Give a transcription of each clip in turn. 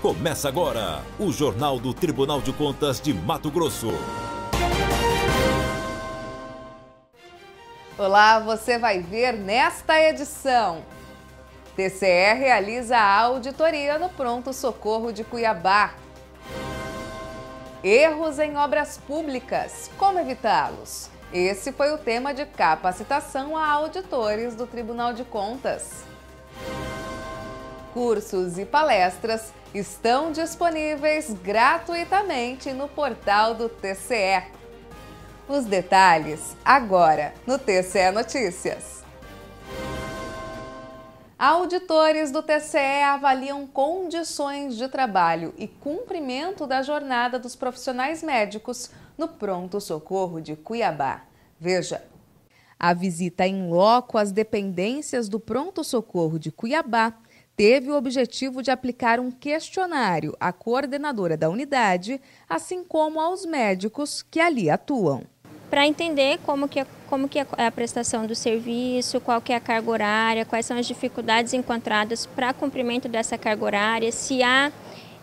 Começa agora o Jornal do Tribunal de Contas de Mato Grosso. Olá, você vai ver nesta edição. TCE realiza a auditoria no Pronto Socorro de Cuiabá. Erros em obras públicas, como evitá-los? Esse foi o tema de capacitação a auditores do Tribunal de Contas cursos e palestras estão disponíveis gratuitamente no portal do TCE. Os detalhes agora no TCE Notícias. Auditores do TCE avaliam condições de trabalho e cumprimento da jornada dos profissionais médicos no Pronto Socorro de Cuiabá. Veja. A visita em loco às dependências do Pronto Socorro de Cuiabá teve o objetivo de aplicar um questionário à coordenadora da unidade, assim como aos médicos que ali atuam. Para entender como que, como que é a prestação do serviço, qual que é a carga horária, quais são as dificuldades encontradas para cumprimento dessa carga horária, se há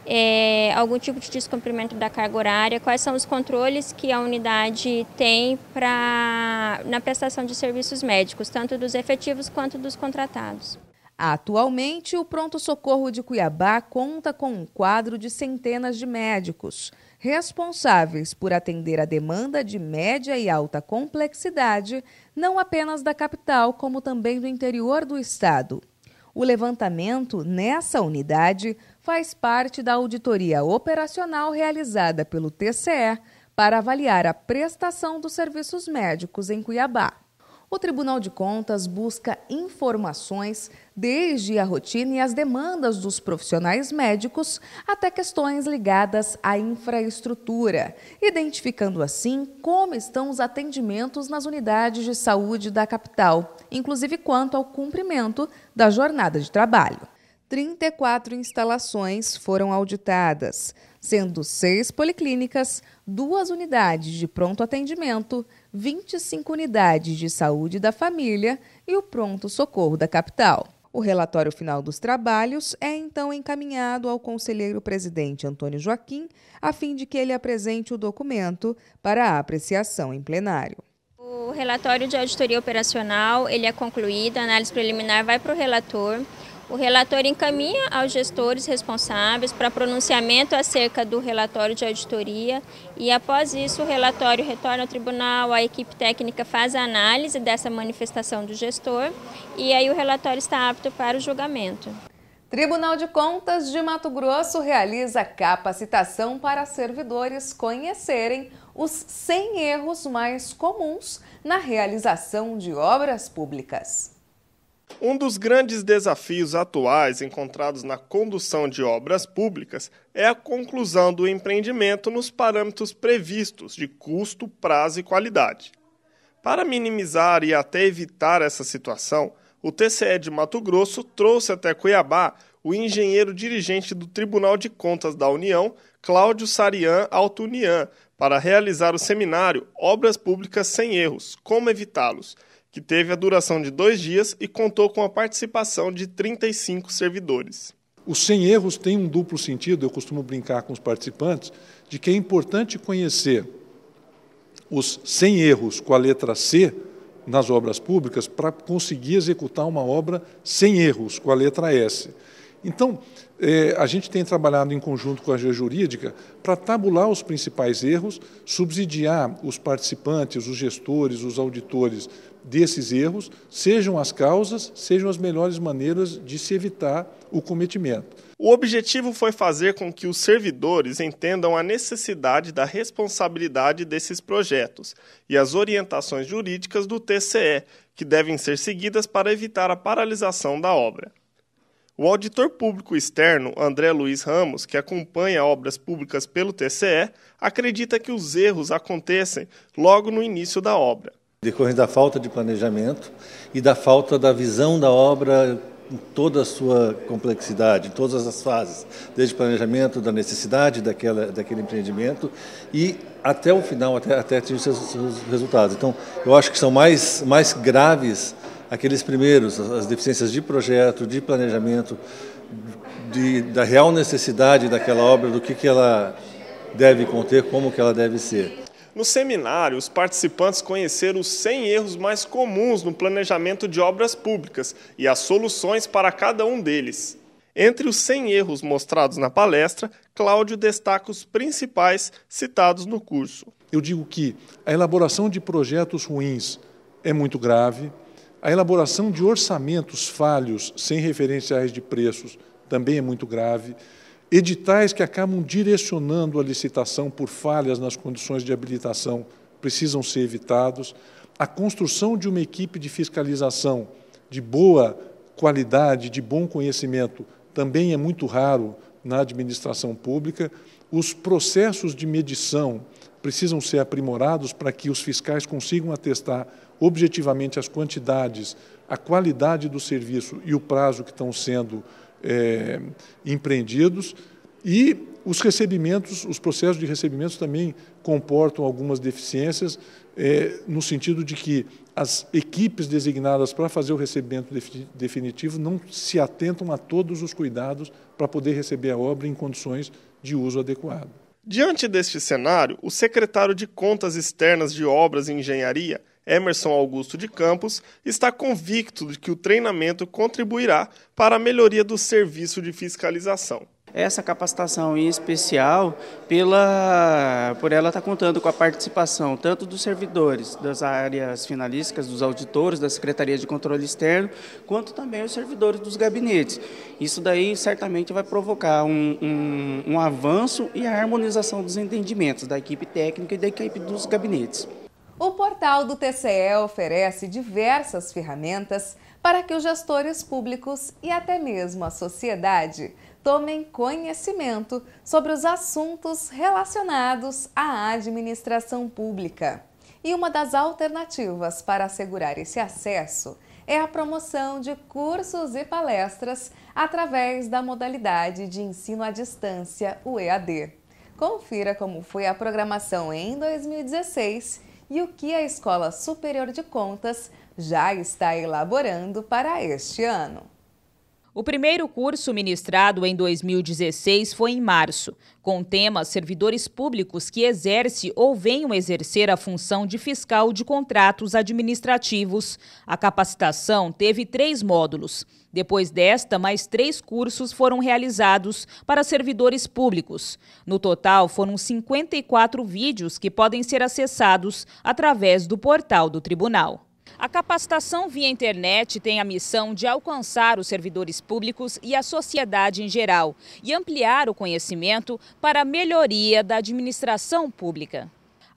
é, algum tipo de descumprimento da carga horária, quais são os controles que a unidade tem pra, na prestação de serviços médicos, tanto dos efetivos quanto dos contratados. Atualmente, o pronto-socorro de Cuiabá conta com um quadro de centenas de médicos, responsáveis por atender a demanda de média e alta complexidade, não apenas da capital, como também do interior do estado. O levantamento nessa unidade faz parte da auditoria operacional realizada pelo TCE para avaliar a prestação dos serviços médicos em Cuiabá. O Tribunal de Contas busca informações desde a rotina e as demandas dos profissionais médicos até questões ligadas à infraestrutura, identificando assim como estão os atendimentos nas unidades de saúde da capital, inclusive quanto ao cumprimento da jornada de trabalho. 34 instalações foram auditadas, sendo seis policlínicas, duas unidades de pronto atendimento 25 unidades de saúde da família e o pronto-socorro da capital. O relatório final dos trabalhos é então encaminhado ao conselheiro presidente Antônio Joaquim, a fim de que ele apresente o documento para a apreciação em plenário. O relatório de auditoria operacional ele é concluído, a análise preliminar vai para o relator. O relator encaminha aos gestores responsáveis para pronunciamento acerca do relatório de auditoria e, após isso, o relatório retorna ao tribunal, a equipe técnica faz a análise dessa manifestação do gestor e aí o relatório está apto para o julgamento. Tribunal de Contas de Mato Grosso realiza capacitação para servidores conhecerem os 100 erros mais comuns na realização de obras públicas. Um dos grandes desafios atuais encontrados na condução de obras públicas é a conclusão do empreendimento nos parâmetros previstos de custo, prazo e qualidade. Para minimizar e até evitar essa situação, o TCE de Mato Grosso trouxe até Cuiabá o engenheiro dirigente do Tribunal de Contas da União, Cláudio Sarian Altunian, para realizar o seminário Obras Públicas Sem Erros Como Evitá-los que teve a duração de dois dias e contou com a participação de 35 servidores. Os 100 erros têm um duplo sentido, eu costumo brincar com os participantes, de que é importante conhecer os 100 erros com a letra C nas obras públicas para conseguir executar uma obra sem erros com a letra S. Então, eh, a gente tem trabalhado em conjunto com a agência Jurídica para tabular os principais erros, subsidiar os participantes, os gestores, os auditores desses erros sejam as causas, sejam as melhores maneiras de se evitar o cometimento. O objetivo foi fazer com que os servidores entendam a necessidade da responsabilidade desses projetos e as orientações jurídicas do TCE, que devem ser seguidas para evitar a paralisação da obra. O auditor público externo, André Luiz Ramos, que acompanha obras públicas pelo TCE, acredita que os erros acontecem logo no início da obra decorrente da falta de planejamento e da falta da visão da obra em toda a sua complexidade, em todas as fases, desde o planejamento da necessidade daquela, daquele empreendimento e até o final, até, até atingir seus, seus resultados. Então, eu acho que são mais, mais graves aqueles primeiros, as deficiências de projeto, de planejamento, de, da real necessidade daquela obra, do que, que ela deve conter, como que ela deve ser. No seminário, os participantes conheceram os 100 erros mais comuns no planejamento de obras públicas e as soluções para cada um deles. Entre os 100 erros mostrados na palestra, Cláudio destaca os principais citados no curso. Eu digo que a elaboração de projetos ruins é muito grave, a elaboração de orçamentos falhos sem referenciais de preços também é muito grave. Editais que acabam direcionando a licitação por falhas nas condições de habilitação precisam ser evitados. A construção de uma equipe de fiscalização de boa qualidade, de bom conhecimento, também é muito raro na administração pública. Os processos de medição precisam ser aprimorados para que os fiscais consigam atestar objetivamente as quantidades, a qualidade do serviço e o prazo que estão sendo é, empreendidos e os recebimentos, os processos de recebimentos também comportam algumas deficiências, é, no sentido de que as equipes designadas para fazer o recebimento definitivo não se atentam a todos os cuidados para poder receber a obra em condições de uso adequado. Diante deste cenário, o secretário de Contas Externas de Obras e Engenharia Emerson Augusto de Campos, está convicto de que o treinamento contribuirá para a melhoria do serviço de fiscalização. Essa capacitação em especial, pela, por ela estar tá contando com a participação tanto dos servidores das áreas finalísticas, dos auditores, da Secretaria de Controle Externo, quanto também os servidores dos gabinetes. Isso daí certamente vai provocar um, um, um avanço e a harmonização dos entendimentos da equipe técnica e da equipe dos gabinetes. O portal do TCE oferece diversas ferramentas para que os gestores públicos e até mesmo a sociedade tomem conhecimento sobre os assuntos relacionados à administração pública. E uma das alternativas para assegurar esse acesso é a promoção de cursos e palestras através da modalidade de ensino à distância, o EAD. Confira como foi a programação em 2016 e o que a Escola Superior de Contas já está elaborando para este ano. O primeiro curso ministrado em 2016 foi em março, com o tema Servidores Públicos que exerce ou venham exercer a função de fiscal de contratos administrativos. A capacitação teve três módulos. Depois desta, mais três cursos foram realizados para servidores públicos. No total, foram 54 vídeos que podem ser acessados através do portal do tribunal. A capacitação via internet tem a missão de alcançar os servidores públicos e a sociedade em geral e ampliar o conhecimento para a melhoria da administração pública.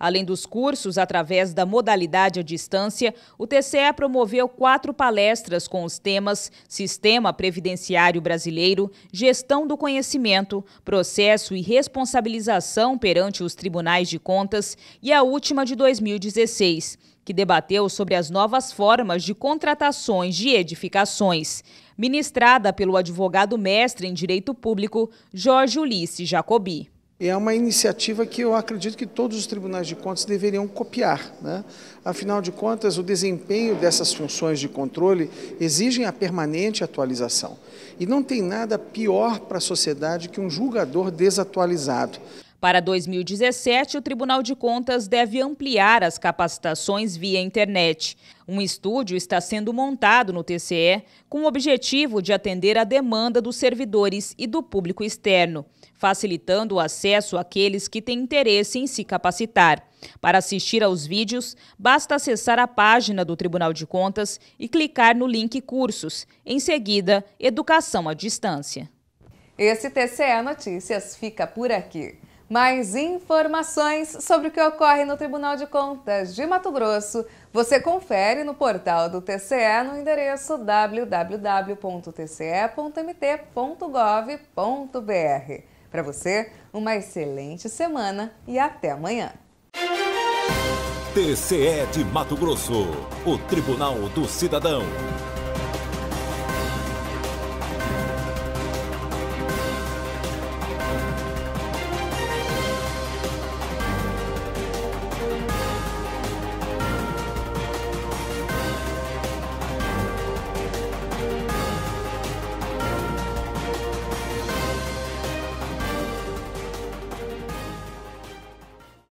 Além dos cursos, através da modalidade à distância, o TCE promoveu quatro palestras com os temas Sistema Previdenciário Brasileiro, Gestão do Conhecimento, Processo e Responsabilização perante os Tribunais de Contas e a última de 2016, que debateu sobre as novas formas de contratações de edificações, ministrada pelo advogado mestre em Direito Público Jorge Ulisses Jacobi. E é uma iniciativa que eu acredito que todos os tribunais de contas deveriam copiar. Né? Afinal de contas, o desempenho dessas funções de controle exigem a permanente atualização. E não tem nada pior para a sociedade que um julgador desatualizado. Para 2017, o Tribunal de Contas deve ampliar as capacitações via internet. Um estúdio está sendo montado no TCE com o objetivo de atender a demanda dos servidores e do público externo, facilitando o acesso àqueles que têm interesse em se capacitar. Para assistir aos vídeos, basta acessar a página do Tribunal de Contas e clicar no link Cursos, em seguida, Educação à Distância. Esse TCE Notícias fica por aqui. Mais informações sobre o que ocorre no Tribunal de Contas de Mato Grosso você confere no portal do TCE no endereço www.tce.mt.gov.br. Para você, uma excelente semana e até amanhã. TCE de Mato Grosso, o Tribunal do Cidadão.